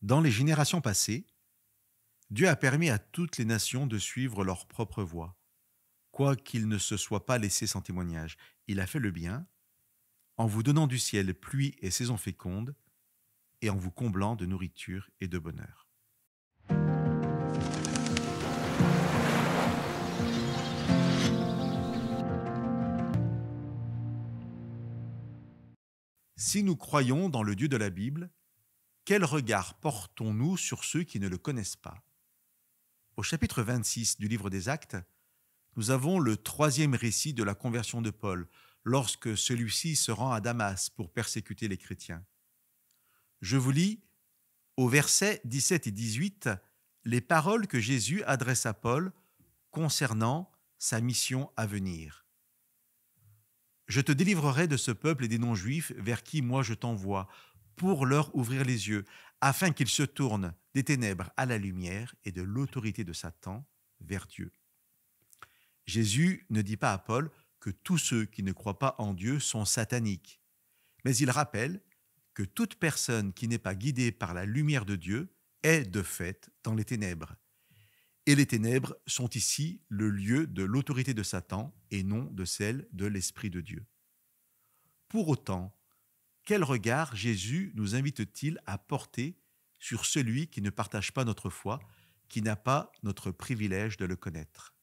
Dans les générations passées, Dieu a permis à toutes les nations de suivre leur propre voie. Quoi qu'il ne se soit pas laissé sans témoignage, il a fait le bien, en vous donnant du ciel pluie et saison féconde, et en vous comblant de nourriture et de bonheur. Si nous croyons dans le Dieu de la Bible, quel regard portons-nous sur ceux qui ne le connaissent pas Au chapitre 26 du livre des Actes, nous avons le troisième récit de la conversion de Paul, lorsque celui-ci se rend à Damas pour persécuter les chrétiens. Je vous lis, au verset 17 et 18, les paroles que Jésus adresse à Paul concernant sa mission à venir. Je te délivrerai de ce peuple et des non-juifs vers qui moi je t'envoie, pour leur ouvrir les yeux, afin qu'ils se tournent des ténèbres à la lumière et de l'autorité de Satan vers Dieu. Jésus ne dit pas à Paul que tous ceux qui ne croient pas en Dieu sont sataniques, mais il rappelle que toute personne qui n'est pas guidée par la lumière de Dieu est de fait dans les ténèbres. Et les ténèbres sont ici le lieu de l'autorité de Satan et non de celle de l'Esprit de Dieu. Pour autant, quel regard Jésus nous invite-t-il à porter sur celui qui ne partage pas notre foi, qui n'a pas notre privilège de le connaître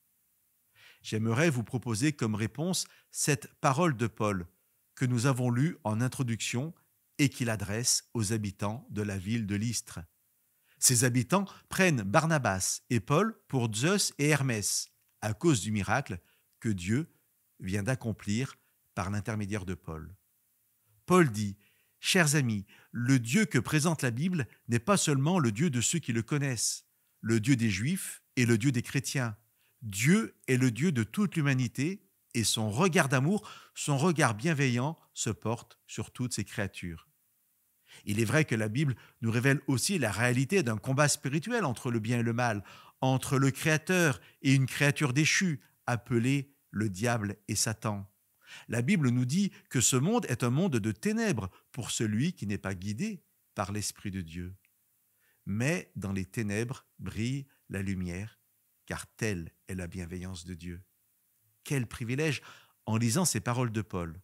J'aimerais vous proposer comme réponse cette parole de Paul que nous avons lue en introduction et qu'il adresse aux habitants de la ville de l'Istre. Ces habitants prennent Barnabas et Paul pour Zeus et Hermès, à cause du miracle que Dieu vient d'accomplir par l'intermédiaire de Paul. Paul dit, Chers amis, le Dieu que présente la Bible n'est pas seulement le Dieu de ceux qui le connaissent, le Dieu des Juifs et le Dieu des chrétiens. Dieu est le Dieu de toute l'humanité et son regard d'amour, son regard bienveillant se porte sur toutes ses créatures. Il est vrai que la Bible nous révèle aussi la réalité d'un combat spirituel entre le bien et le mal, entre le Créateur et une créature déchue, appelée le diable et Satan. La Bible nous dit que ce monde est un monde de ténèbres pour celui qui n'est pas guidé par l'Esprit de Dieu. Mais dans les ténèbres brille la lumière, car telle est la bienveillance de Dieu. Quel privilège, en lisant ces paroles de Paul,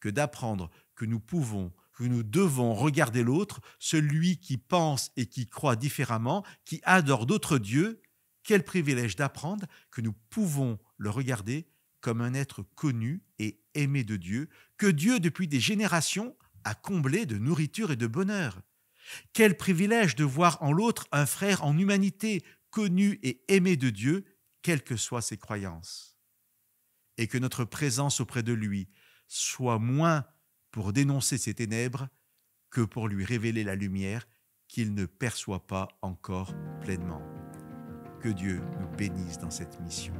que d'apprendre que nous pouvons, que nous devons regarder l'autre, celui qui pense et qui croit différemment, qui adore d'autres dieux. Quel privilège d'apprendre que nous pouvons le regarder comme un être connu et aimé de Dieu, que Dieu, depuis des générations, a comblé de nourriture et de bonheur. Quel privilège de voir en l'autre un frère en humanité, connu et aimé de Dieu, quelles que soient ses croyances. Et que notre présence auprès de lui soit moins pour dénoncer ses ténèbres que pour lui révéler la lumière qu'il ne perçoit pas encore pleinement. Que Dieu nous bénisse dans cette mission.